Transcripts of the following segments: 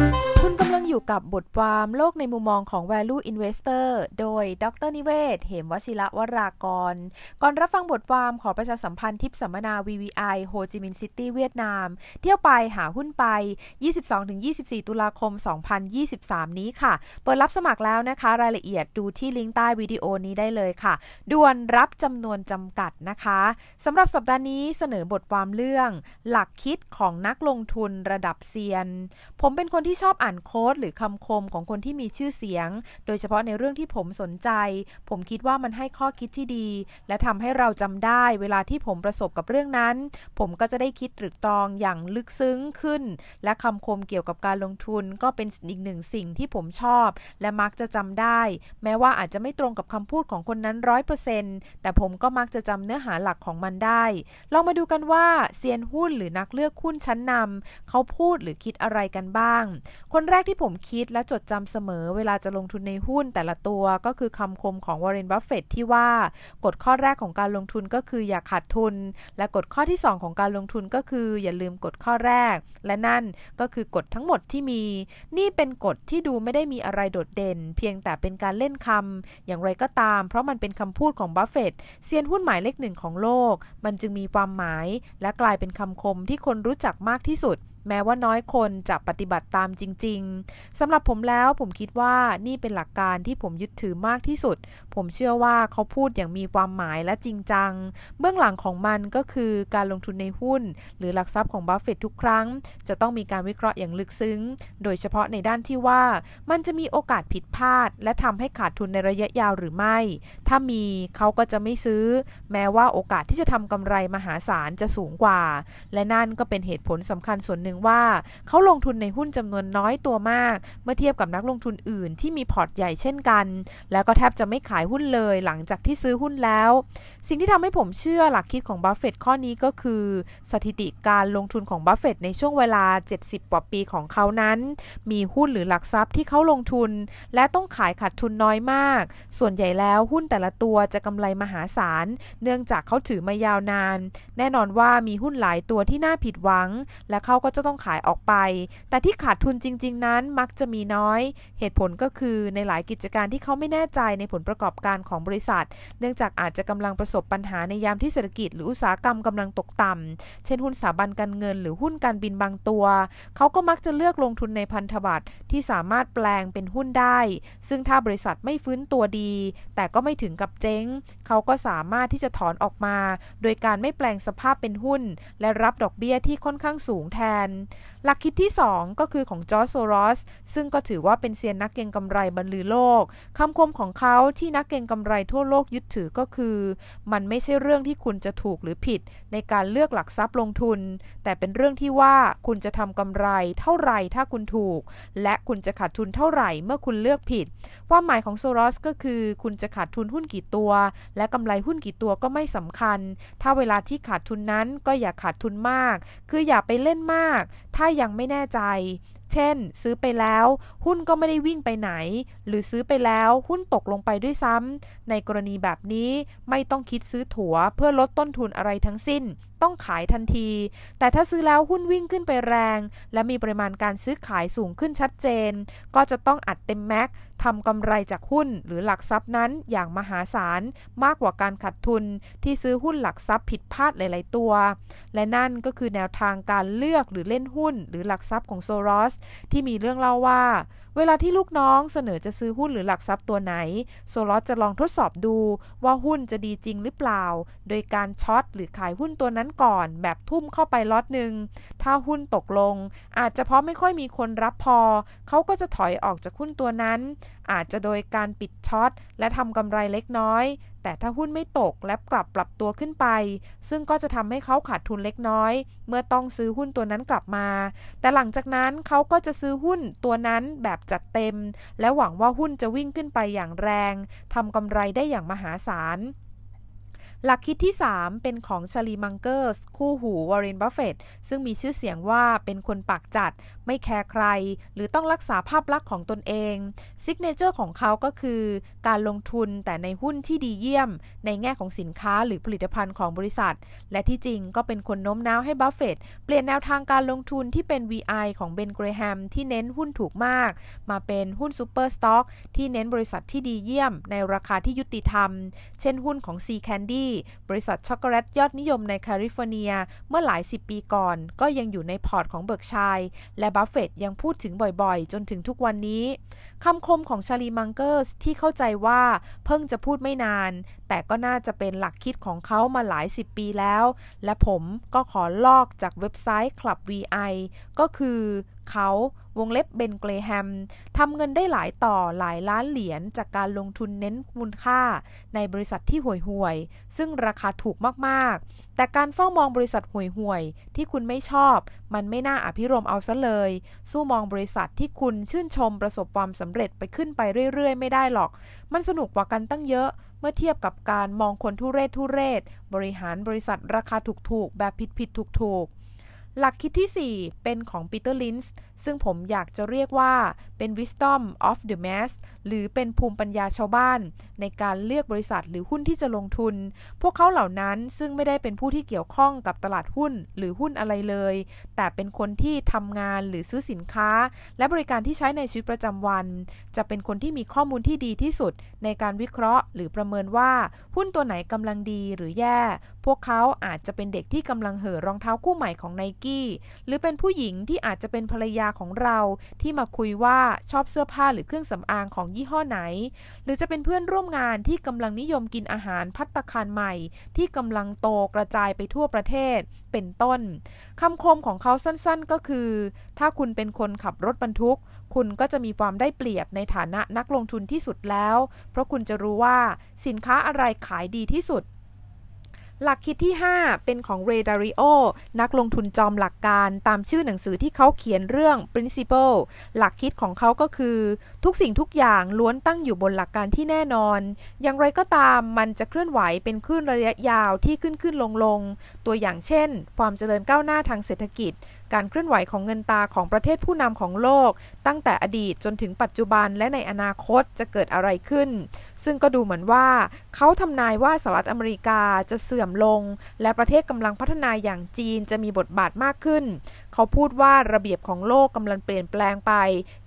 thank you อยู่กับบทความโลกในมุมมองของ Value Investor โดยดรนิเวศ เหมวชิระวรากร ก่อนรับฟังบทความขอประชาสัมพันธ์ทิปสัมมนา VVI โฮจิมินห์ซิตี้เวียดนาม เที่ยวไปหาหุ้นไป 22-24 ตุลาคม 2023 นี้ค่ะ เปิดรับสมัครแล้วนะคะรายละเอียดดูที่ลิงก์ใต้วิดีโอนี้ได้เลยค่ะ ด่วนรับจำนวนจำกัดนะคะ สำหรับสัปดาห์นี้เสนอบทความเรื่อง หลักคิดของนักลงทุนระดับเซียน ผมเป็นคนที่ชอบอ่านโค้ดหรือคำคมของคนที่มีชื่อเสียง โดยเฉพาะในเรื่องที่ผมสนใจ ผมคิดว่ามันให้ข้อคิดที่ดี และทำให้เราจำได้เวลาที่ผมประสบกับเรื่องนั้น ผมก็จะได้คิดตรึกตรองอย่างลึกซึ้งขึ้น และคำคมเกี่ยวกับการลงทุนก็เป็นอีกหนึ่งสิ่งที่ผมชอบ และมักจะจำได้ แม้ว่าอาจจะไม่ตรงกับคำพูดของคนนั้นร้อยเปอร์เซ็นต์แต่ผมก็มักจะจำเนื้อหาหลักของมันได้ ลองมาดูกันว่าเซียนหุ้นหรือนักเลือกหุ้นชั้นนำเขาพูดหรือคิดอะไรกันบ้าง คนแรกที่ผมผมคิดและจดจำเสมอ เวลาจะลงทุนในหุ้นแต่ละตัวก็คือคำคมของวอร์เรน บัฟเฟตที่ว่า กฎข้อแรกของการลงทุนก็คืออย่าขาดทุน และกฎข้อที่2ของการลงทุนก็คืออย่าลืมกฎข้อแรก และนั่นก็คือกฎทั้งหมดที่มี นี่เป็นกฎที่ดูไม่ได้มีอะไรโดดเด่น เพียงแต่เป็นการเล่นคำอย่างไรก็ตาม เพราะมันเป็นคำพูดของบัฟเฟตเซียนหุ้นหมายเลขหนึ่งของโลก มันจึงมีความหมายและกลายเป็นคำคมที่คนรู้จักมากที่สุดแม้ว่าน้อยคนจะปฏิบัติตามจริงๆ สำหรับผมแล้วผมคิดว่านี่เป็นหลักการที่ผมยึดถือมากที่สุดผมเชื่อว่าเขาพูดอย่างมีความหมายและจริงจัง เบื้องหลังของมันก็คือการลงทุนในหุ้น หรือหลักทรัพย์ของบัฟเฟตทุกครั้ง จะต้องมีการวิเคราะห์อย่างลึกซึ้ง โดยเฉพาะในด้านที่ว่ามันจะมีโอกาสผิดพลาด และทำให้ขาดทุนในระยะยาวหรือไม่ ถ้ามีเขาก็จะไม่ซื้อ แม้ว่าโอกาสที่จะทำกำไรมหาศาลจะสูงกว่า และนั่นก็เป็นเหตุผลสำคัญส่วนหนึ่งว่า เขาลงทุนในหุ้นจำนวนน้อยตัวมาก เมื่อเทียบกับนักลงทุนอื่นที่มีพอร์ตใหญ่เช่นกัน แล้วก็แทบจะไม่ขายายหุ้นเลยหลังจากที่ซื้อหุ้นแล้ว สิ่งที่ทำให้ผมเชื่อหลักคิดของบัฟเฟตข้อนี้ก็คือ สถิติการลงทุนของบัฟเฟตในช่วงเวลา 70กว่าปีของเขานั้น มีหุ้นหรือหลักทรัพย์ที่เขาลงทุน และต้องขายขาดทุนน้อยมาก ส่วนใหญ่แล้วหุ้นแต่ละตัวจะกำไรมหาศาลเนื่องจากเขาถือมายาวนาน แน่นอนว่ามีหุ้นหลายตัวที่น่าผิดหวัง และเขาก็จะต้องขายออกไป แต่ที่ขาดทุนจริง ๆนั้นมักจะมีน้อย เหตุผลก็คือในหลายกิจการที่เขาไม่แน่ใจในผลประกอบอบการของบริษัท เนื่องจากอาจจะกำลังประสบปัญหาในยามที่เศรษฐกิจหรืออุตสาหกรรมกำลังตกต่ำ เช่นหุ้นสถาบันการเงินหรือหุ้นการบินบางตัว เขาก็มักจะเลือกลงทุนในพันธบัตรที่สามารถแปลงเป็นหุ้นได้ ซึ่งถ้าบริษัทไม่ฟื้นตัวดี แต่ก็ไม่ถึงกับเจ๊งเขาก็สามารถที่จะถอนออกมา โดยการไม่แปลงสภาพเป็นหุ้น และรับดอกเบี้ยที่ค่อนข้างสูงแทน หลักคิดที่ 2 ก็คือของจอร์จโซรอสซึ่งก็ถือว่าเป็นเซียนนักเก็งกำไรบรรลือโลกคำคมของเขาที่นัักเก็งกำไรทั่วโลกยึดถือก็คือ มันไม่ใช่เรื่องที่คุณจะถูกหรือผิด ในการเลือกหลักทรัพย์ลงทุน แต่เป็นเรื่องที่ว่าคุณจะทำกำไรเท่าไหร่ถ้าคุณถูก และคุณจะขาดทุนเท่าไหร่เมื่อคุณเลือกผิด ความหมายของโซรอสก็คือ คุณจะขาดทุนหุ้นกี่ตัว และกำไรหุ้นกี่ตัวก็ไม่สำคัญ ถ้าเวลาที่ขาดทุนนั้นก็อย่าขาดทุนมาก คืออย่าไปเล่นมาก ถ้ายังไม่แน่ใจเช่นซื้อไปแล้วหุ้นก็ไม่ได้วิ่งไปไหน หรือซื้อไปแล้วหุ้นตกลงไปด้วยซ้ำในกรณีแบบนี้ไม่ต้องคิดซื้อถั่วเพื่อลดต้นทุนอะไรทั้งสิ้น ต้องขายทันที แต่ถ้าซื้อแล้วหุ้นวิ่งขึ้นไปแรง และมีปริมาณการซื้อขายสูงขึ้นชัดเจน ก็จะต้องอัดเต็มแม็กทำกำไรจากหุ้นหรือหลักทรัพย์นั้นอย่างมหาศาล มากกว่าการขาดทุน ที่ซื้อหุ้นหลักทรัพย์ผิดพลาดหลาย ๆ ตัว และนั่นก็คือแนวทางการเลือกหรือเล่นหุ้นหรือหลักทรัพย์ของโซรอสที่มีเรื่องเล่าว่า เวลาที่ลูกน้องเสนอจะซื้อหุ้นหรือหลักทรัพย์ตัวไหน โซลอสจะลองทดสอบดูว่าหุ้นจะดีจริงหรือเปล่า โดยการช็อตหรือขายหุ้นตัวนั้นก่อน แบบทุ่มเข้าไปล็อตหนึ่งถ้าหุ้นตกลง อาจจะเพราะไม่ค่อยมีคนรับพอเขาก็จะถอยออกจากหุ้นตัวนั้นอาจจะโดยการปิดช็อต และทำกำไรเล็กน้อย แต่ถ้าหุ้นไม่ตกและกลับปรับตัวขึ้นไป ซึ่งก็จะทำให้เขาขาดทุนเล็กน้อย เมื่อต้องซื้อหุ้นตัวนั้นกลับมา แต่หลังจากนั้นเขาก็จะซื้อหุ้นตัวนั้นแบบจัดเต็ม และหวังว่าหุ้นจะวิ่งขึ้นไปอย่างแรงทำกำไรได้อย่างมหาศาลหลักคิดที่ 3 เป็นของชาลีมังเกอร์สคู่หูวอร์เรนบัฟเฟตซึ่งมีชื่อเสียงว่าเป็นคนปากจัด ไม่แคร์ใครหรือต้องรักษาภาพลักษณ์ของตนเองซิกเนเจอร์ของเขาก็คือการลงทุนแต่ในหุ้นที่ดีเยี่ยม ในแง่ของสินค้าหรือผลิตภัณฑ์ของบริษัท และที่จริงก็เป็นคนโน้มน้าวให้บัฟเฟตเปลี่ยนแนวทางการลงทุนที่เป็น VI ของเบนเกรแฮมที่เน้นหุ้นถูกมาก มาเป็นหุ้นซูเปอร์สต็อกที่เน้นบริษัทที่ดีเยี่ยม ในราคาที่ยุติธรรม เช่นหุ้นของ C Candy ี้บริษัทช็อกโกแลตยอดนิยมในแคลิฟอร์เนียเมื่อหลายสิบปีก่อนก็ยังอยู่ในพอร์ตของเบิร์กชัยและบัฟเฟตยังพูดถึงบ่อยๆ จนถึงทุกวันนี้ คำคมของชาลีมังเกอร์สที่เข้าใจว่าเพิ่งจะพูดไม่นานแต่ก็น่าจะเป็นหลักคิดของเขามาหลายสิบปีแล้ว และผมก็ขอลอกจากเว็บไซต์ Club VI ก็คือ เขาวงเล็บเบนเกรแฮม ทำเงินได้หลายต่อหลายล้านเหรียญจากการลงทุนเน้นมูลค่าในบริษัทที่ห่วยๆซึ่งราคาถูกมากๆ แต่การเฝ้ามองบริษัทห่วยๆที่คุณไม่ชอบ มันไม่น่าอภิรมเอาซะเลย สู้มองบริษัทที่คุณชื่นชมประสบความสำเร็จไปขึ้นไปเรื่อย ๆ ไม่ได้หรอกมันสนุกกว่ากันตั้งเยอะเมื่อเทียบกับการมองคนทุเรศทุเรศ บริหารบริษัทราคาถูก ๆ แบบผิดผิดถูก ๆ หลักคิดที่ 4 เป็นของปีเตอร์ลินส์ซึ่งผมอยากจะเรียกว่าเป็น wisdom of the mass หรือเป็นภูมิปัญญาชาวบ้าน ในการเลือกบริษัทหรือหุ้นที่จะลงทุน พวกเขาเหล่านั้นซึ่งไม่ได้เป็นผู้ที่เกี่ยวข้องกับตลาดหุ้นหรือหุ้นอะไรเลย แต่เป็นคนที่ทำงานหรือซื้อสินค้า และบริการที่ใช้ในชีวิตประจำวัน จะเป็นคนที่มีข้อมูลที่ดีที่สุด ในการวิเคราะห์หรือประเมินว่าหุ้นตัวไหนกำลังดีหรือแย่ พวกเขาอาจจะเป็นเด็กที่กำลังเห่อรองเท้าคู่ใหม่ของไนกี้หรือเป็นผู้หญิงที่อาจจะเป็นภรรยาของเราที่มาคุยว่าชอบเสื้อผ้าหรือเครื่องสำอางของยี่ห้อไหน หรือจะเป็นเพื่อนร่วมงานที่กำลังนิยมกินอาหารพัตคารใหม่ ที่กำลังโตกระจายไปทั่วประเทศ เป็นต้นคำคมของเขาสั้นๆก็คือ ถ้าคุณเป็นคนขับรถบรรทุก คุณก็จะมีความได้เปรียบในฐานะนักลงทุนที่สุดแล้ว เพราะคุณจะรู้ว่าสินค้าอะไรขายดีที่สุดหลักคิดที่ 5 เป็นของเรดาริโอ นักลงทุนจอมหลักการตามชื่อหนังสือที่เขาเขียนเรื่อง principle หลักคิดของเขาก็คือ ทุกสิ่งทุกอย่างล้วนตั้งอยู่บนหลักการที่แน่นอน อย่างไรก็ตามมันจะเคลื่อนไหวเป็นคลื่นระยะยาวที่ขึ้นขึ้นลงลง ตัวอย่างเช่น ความเจริญก้าวหน้าทางเศรษฐกิจการเคลื่อนไหวของเงินตาของประเทศผู้นำของโลก ตั้งแต่อดีตจนถึงปัจจุบันและในอนาคตจะเกิดอะไรขึ้น ซึ่งก็ดูเหมือนว่า เขาทำนายว่าสหรัฐอเมริกาจะเสื่อมลง และประเทศกำลังพัฒนาอย่างจีนจะมีบทบาทมากขึ้น เขาพูดว่าระเบียบของโลกกำลังเปลี่ยนแปลงไป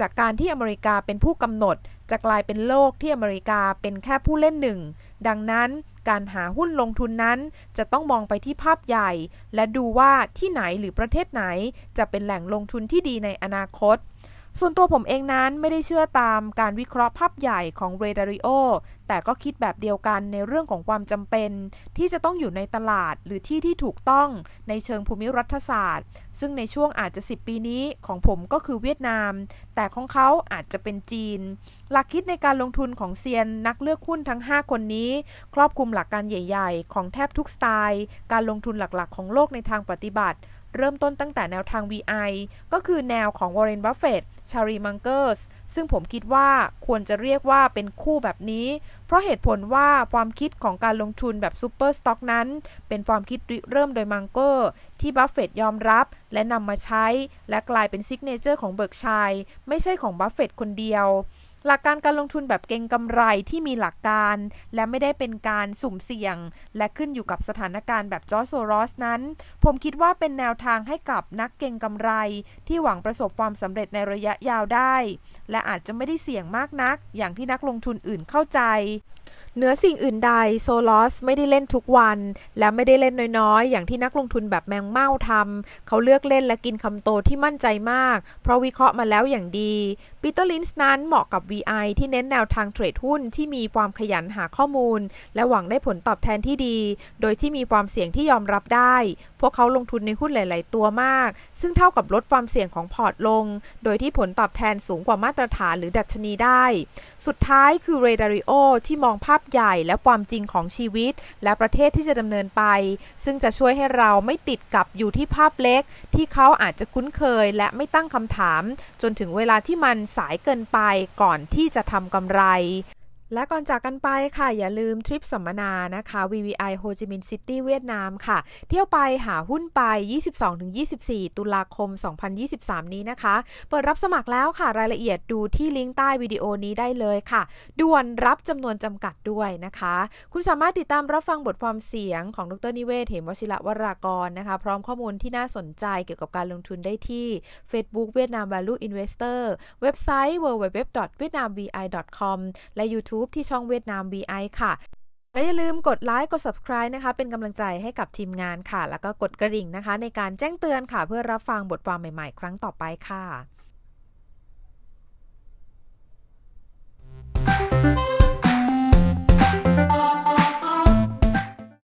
จากการที่อเมริกาเป็นผู้กำหนด จะกลายเป็นโลกที่อเมริกาเป็นแค่ผู้เล่นหนึ่ง ดังนั้นการหาหุ้นลงทุนนั้นจะต้องมองไปที่ภาพใหญ่ และดูว่าที่ไหนหรือประเทศไหน จะเป็นแหล่งลงทุนที่ดีในอนาคตส่วนตัวผมเองนั้นไม่ได้เชื่อตามการวิเคราะห์ภาพใหญ่ของเรดาริโอ แต่ก็คิดแบบเดียวกันในเรื่องของความจำเป็น ที่จะต้องอยู่ในตลาดหรือที่ที่ถูกต้องในเชิงภูมิรัฐศาสตร์ ซึ่งในช่วงอาจจะ 10 ปีนี้ของผมก็คือเวียดนาม แต่ของเขาอาจจะเป็นจีน หลักคิดในการลงทุนของเซียนนักเลือกหุ้นทั้ง 5 คนนี้ ครอบคลุมหลักการใหญ่ๆ ของแทบทุกสไตล์ การลงทุนหลักๆ ของโลกในทางปฏิบัติเริ่มต้นตั้งแต่แนวทาง VI ก็คือแนวของวอร์เรน บัฟเฟตชารี มังเกอร์ส ซึ่งผมคิดว่าควรจะเรียกว่าเป็นคู่แบบนี้ เพราะเหตุผลว่าความคิดของการลงทุนแบบซูเปอร์สต็อกนั้น เป็นความคิดเริ่มโดยมังเกอร์ที่บัฟเฟตยอมรับและนำมาใช้ และกลายเป็นซิกเนเจอร์ของเบิร์กชัยไม่ใช่ของบัฟเฟตคนเดียวหลักการการลงทุนแบบเก่งกำไรที่มีหลักการ และไม่ได้เป็นการสุ่มเสี่ยง และขึ้นอยู่กับสถานการณ์แบบจอร์โซรอสนั้น ผมคิดว่าเป็นแนวทางให้กับนักเก่งกำไรที่หวังประสบความสำเร็จในระยะยาวได้ และอาจจะไม่ได้เสี่ยงมากนัก อย่างที่นักลงทุนอื่นเข้าใจเหนือสิ่งอื่นใดโซลอสไม่ได้เล่นทุกวัน และไม่ได้เล่นน้อยๆ อย่างที่นักลงทุนแบบแมงเม่าทำเขาเลือกเล่นและกินคำโตที่มั่นใจมาก เพราะวิเคราะห์มาแล้วอย่างดีปีเตอร์ลินส์นั้นเหมาะกับ VI ที่เน้นแนวทางเทรดหุ้นที่มีความขยันหาข้อมูล และหวังได้ผลตอบแทนที่ดี โดยที่มีความเสี่ยงที่ยอมรับได้ พวกเขาลงทุนในหุ้นหลาย ๆ ตัวมาก ซึ่งเท่ากับลดความเสี่ยงของพอร์ตลง โดยที่ผลตอบแทนสูงกว่ามาตรฐานหรือดัชนีได้ สุดท้ายคือเรดาริโอที่มองภาพใหญ่และความจริงของชีวิต และประเทศที่จะดำเนินไป ซึ่งจะช่วยให้เราไม่ติดกับอยู่ที่ภาพเล็ก ที่เขาอาจจะคุ้นเคย และไม่ตั้งคำถาม จนถึงเวลาที่มันสายเกินไปก่อนที่จะทำกำไรและก่อนจากกันไปค่ะอย่าลืมทริปสัมมนานะคะ VVI Ho จิมิน n h City เวียดนามค่ะ เที่ยวไปหาหุ้นไป 22-24 ตุลาคม 2023 นี้นะคะ เปิดรับสมัครแล้วค่ะรายละเอียดดูที่ลิงก์ใต้วิดีโอนี้ได้เลยค่ะด่วนรับจำนวนจำกัดด้วยนะคะ คุณสามารถติดตามรับฟังบทความเสียงของดรนิเวศ เหมวชิระวรากรนะคะ พร้อมข้อมูลที่น่าสนใจเกี่ยวกับการลงทุนได้ที่ Facebook เวียดนาม Value Investor เว็บไซต์ www.vietnamvi.com และ YouTube YouTube ที่ช่องเวียดนาม VI ค่ะ และอย่าลืมกดไลค์กด Subscribe นะคะ เป็นกำลังใจให้กับทีมงานค่ะ แล้วก็กดกระดิ่งนะคะ ในการแจ้งเตือนค่ะ เพื่อรับฟังบทความใหม่ๆ ครั้งต่อไปค่ะ